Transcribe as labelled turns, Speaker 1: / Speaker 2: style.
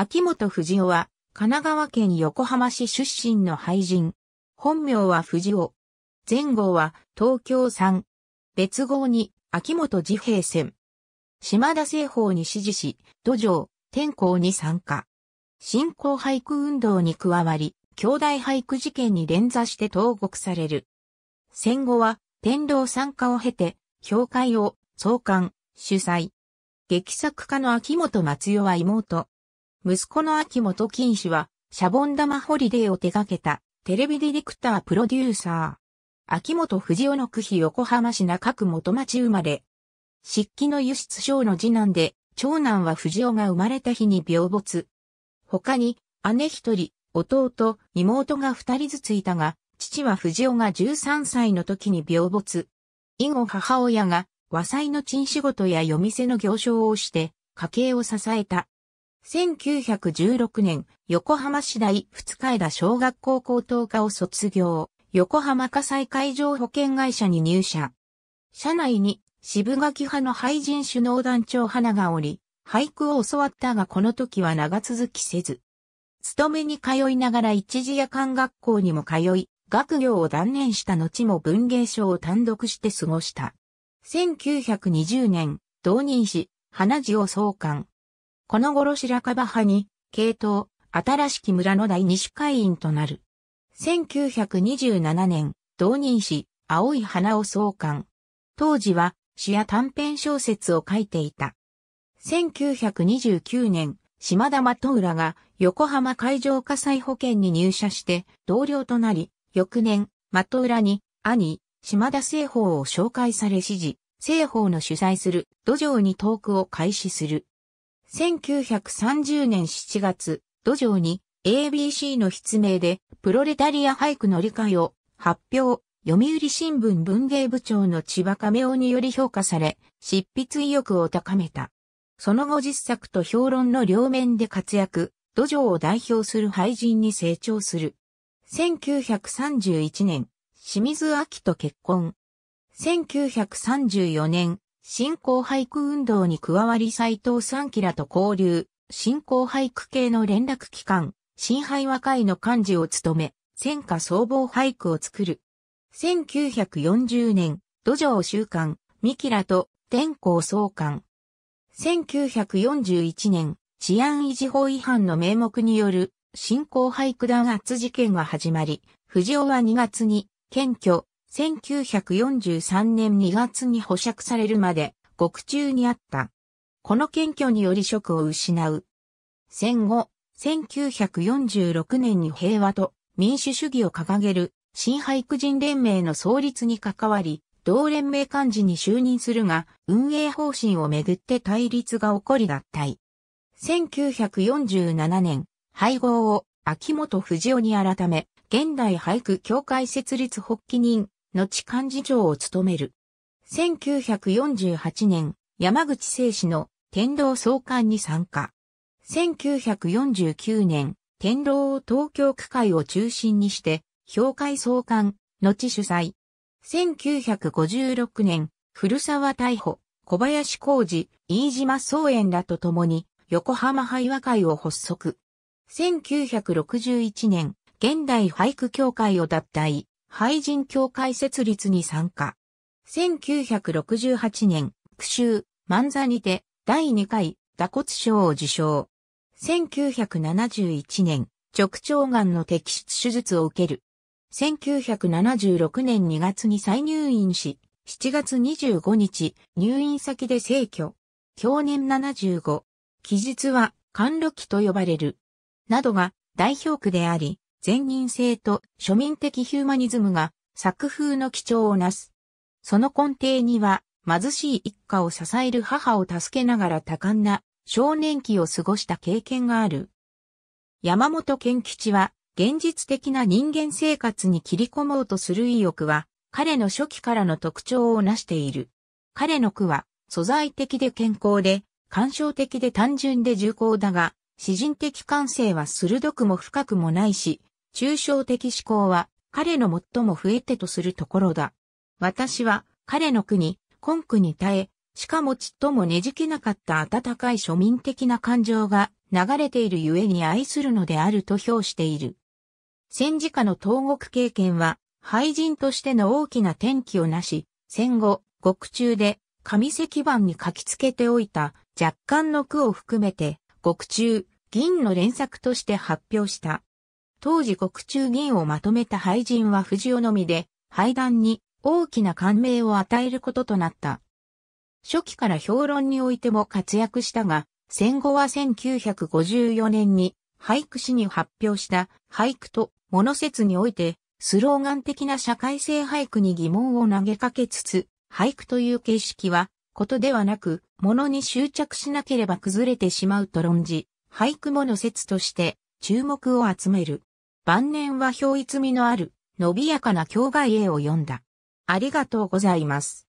Speaker 1: 秋元藤尾は、神奈川県横浜市出身の俳人。本名は藤尾。前号は東京産。別号に秋元自平線。島田製法に支持し、土壌、天候に参加。新興俳句運動に加わり、兄弟俳句事件に連座して投獄される。戦後は天道参加を経て、評会を創刊、主催。劇作家の秋元松代は妹。息子の秋元金氏は、シャボン玉ホリデーを手掛けた、テレビディレクタープロデューサー。秋元藤尾の区比横浜市中区元町生まれ。漆器の輸出省の次男で、長男は藤尾が生まれた日に病没。他に、姉一人、弟、妹が二人ずついたが、父は藤尾が13歳の時に病没。以後母親が和裁の陳仕事や夜店の行商をして家計を支えた。1916年、横浜市大二日枝小学校高等科を卒業、横浜火災海上保険会社に入社。社内に渋垣派の廃人首脳団長花がおり、俳句を教わったがこの時は長続きせず。勤めに通いながら一時夜間学校にも通い、学業を断念した後も文芸賞を単独して過ごした。1920年、同任し、花地を創刊。この頃白樺派に、系統、新しき村の第二西会員となる。1927年、同人誌、青い花を創刊。当時は、詩や短編小説を書いていた。1929年、島田的浦が横浜海上火災保険に入社して同僚となり、翌年、的浦に兄、島田製法を紹介され指示、製法の主催する土壌にトークを開始する。1930年7月、土壌に ABC の筆名でプロレタリア俳句の理解を発表、読売新聞文芸部長の千葉亀尾により評価され、執筆意欲を高めた。その後実作と評論の両面で活躍、土壌を代表する俳人に成長する。1931年、清水明と結婚。1934年、新興俳句運動に加わり斎藤三キラと交流、新興俳句系の連絡機関、新俳和会の幹事を務め、戦火総合俳句を作る。1940年、土壌週刊、三キラと天候総刊。1941年、治安維持法違反の名目による新興俳句弾圧事件が始まり、藤尾は2月に、検挙、1943年2月に保釈されるまで獄中にあった。この検挙により職を失う。戦後、1946年に平和と民主主義を掲げる新俳句人連盟の創立に関わり、同連盟幹事に就任するが、運営方針をめぐって対立が起こり脱退。1947年、配合を秋元藤尾に改め、現代俳句協会設立発起人後幹事長を務める。1948年、山口聖紙の天道総監に参加。1949年、天道を東京区会を中心にして、評会総監、後主催。1956年、古沢大保、小林浩二、飯島宗園らと共に、横浜俳和会を発足。1961年、現代俳句協会を脱退。廃人協会設立に参加。1968年、苦州、万座にて、第2回、打骨賞を受賞。1971年、直腸癌の摘出手術を受ける。1976年2月に再入院し、7月25日、入院先で逝去。去年75。期日は、貫露期と呼ばれる。などが代表区であり、善人性と庶民的ヒューマニズムが作風の基調をなす。その根底には、貧しい一家を支える母を助けながら多感な少年期を過ごした経験がある。山本健吉は、現実的な人間生活に切り込もうとする意欲は、彼の初期からの特徴をなしている。彼の句は、素材的で健康で、感傷的で単純で重厚だが、詩人的感性は鋭くも深くもないし、抽象的思考は彼の最も増えてとするところだ。私は彼の国、根句に耐え、しかもちっともねじけなかった温かい庶民的な感情が流れているゆえに愛するのであると評している。戦時下の東国経験は、廃人としての大きな転機をなし、戦後、獄中で、紙石板に書き付けておいた若干の句を含めて、獄中、銀の連作として発表した。当時国中銀をまとめた廃人は藤尾のみで、廃団に大きな感銘を与えることとなった。初期から評論においても活躍したが、戦後は1954年に俳句誌に発表した俳句と物説において、スローガン的な社会性俳句に疑問を投げかけつつ、俳句という形式は、ことではなく、物に執着しなければ崩れてしまうと論じ、俳句物説として注目を集める。晩年は憑依みのある、伸びやかな境外絵を読んだ。ありがとうございます。